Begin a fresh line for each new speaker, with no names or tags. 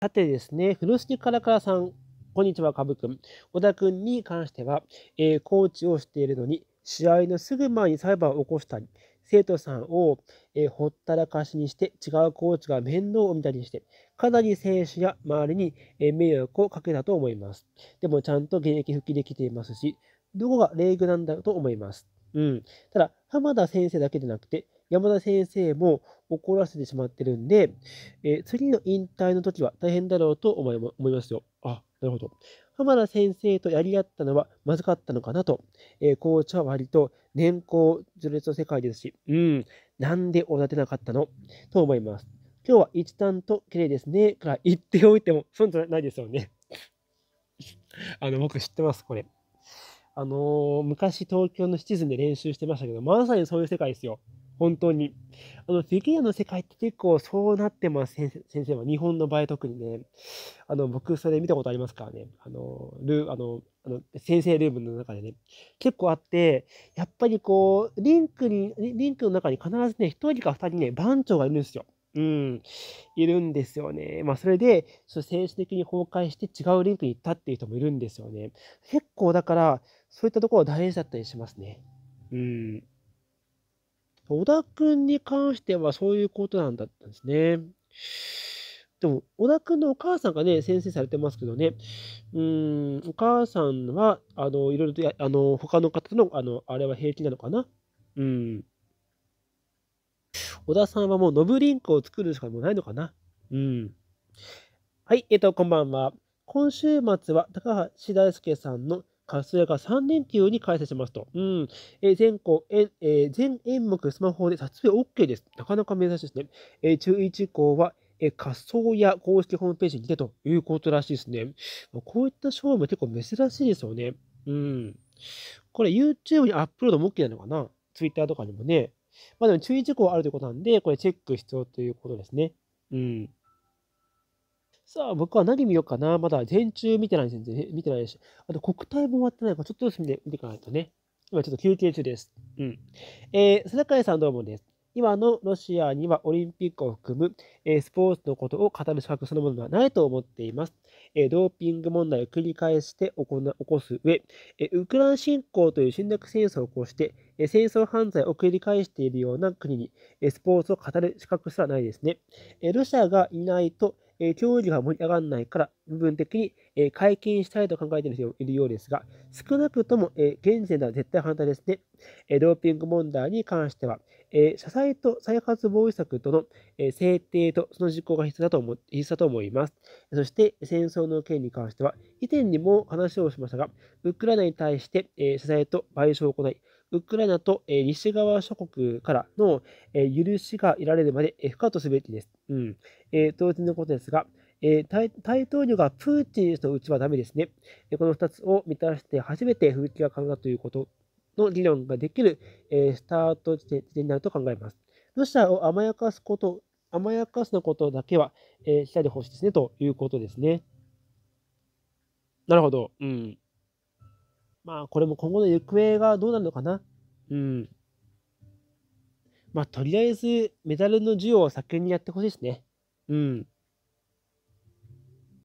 さてですね、古杉からからさん、こんにちは、かぶくん。小田くんに関しては、えー、コーチをしているのに、試合のすぐ前に裁判を起こしたり、生徒さんを、えー、ほったらかしにして、違うコーチが面倒を見たりして、かなり選手や周りに、えー、迷惑をかけたと思います。でも、ちゃんと現役復帰できていますし、どこが礼儀なんだろうと思います。うん。ただ、浜田先生だけでなくて、山田先生も怒らせてしまってるんで、えー、次の引退の時は大変だろうと思い思いますよ。あ、なるほど。浜田先生とやり合ったのはまずかったのかなと。えー、校長は割と年功序列の世界ですし、うん、なんでおだてなかったのと思います。今日は一段と綺麗ですね。から言っておいても損じゃないですよね。あの、僕知ってます、これ。あのー、昔東京のシチズンで練習してましたけど、まさにそういう世界ですよ。本当に。あの、フィギュアの世界って結構そうなってます、先生は。日本の場合特にね。あの、僕、それ見たことありますからね。あの、ルあの、あの先生ルームの中でね。結構あって、やっぱりこう、リンクに、リンクの中に必ずね、一人か二人ね、番長がいるんですよ。うん、いるんですよね。まあ、それで、そょ精神的に崩壊して違うリンクに行ったっていう人もいるんですよね。結構だから、そういったところ大事だったりしますね。うん。小田くんに関してはそういうことなんだったんですね。でも、小田くんのお母さんがね、先生されてますけどね、うん、お母さんは、あの、いろいろとや、あの、他の方の、あの、あれは平気なのかな。うん。小田さんはもう、ノブリンクを作るしかもないのかな。うん。はい、えっ、と、こんばんは。今週末は高橋大輔さんの活躍が3連休に開催しますと。うん。え全校、えー、全演目スマホで撮影 OK です。なかなか珍しいですね。えー、注意事項は、え仮想や公式ホームページにてということらしいですね。こういった賞も結構珍しいですよね。うん。これ YouTube にアップロードも OK なのかな ?Twitter とかにもね。まあでも注意事項あるということなんで、これチェック必要ということですね。うん。さあ、僕は何見ようかな。まだ全中見てないですね。見てないし。あと、国体も終わってないから、ちょっとずつ見て見ていかないとね。今ちょっと休憩中です。うん。えー、坂井さんどうもです。今のロシアにはオリンピックを含む、えー、スポーツのことを語る資格そのものではないと思っています。えー、ドーピング問題を繰り返して起こ起こす上、えー、ウクライナ侵攻という侵略戦争を起こして、え戦争犯罪を繰り返しているような国に、えスポーツを語る資格すらないですね。えロシアがいないと、えー、長が盛り上がらないから、部分的に、えー、解禁したいと考えている人もいるようですが、少なくとも、えー、現時点では絶対反対ですね。えドーピング問題に関しては、え社債と再発防止策との、え制定とその実行が必須だと思必要だと思います。そして、戦争の件に関しては、以前にも話をしましたが、ウクライナに対して、えー、社債と賠償を行い、ウクライナと、え西側諸国からの、え許しが得られるまで、え不可とすべきです。うん。え当然のことですが、えー、大統領がプーチン氏のうちはダメですね。この2つを満たして初めて復帰が可能だということの理論ができる、えー、スタート地点になると考えます。ロシアを甘やかすこと、甘やかすのことだけは、えー、したりほしいですねということですね。なるほど。うん。まあ、これも今後の行方がどうなるのかな。うん。まあ、とりあえず、メダルの授与を先にやってほしいですね。うん。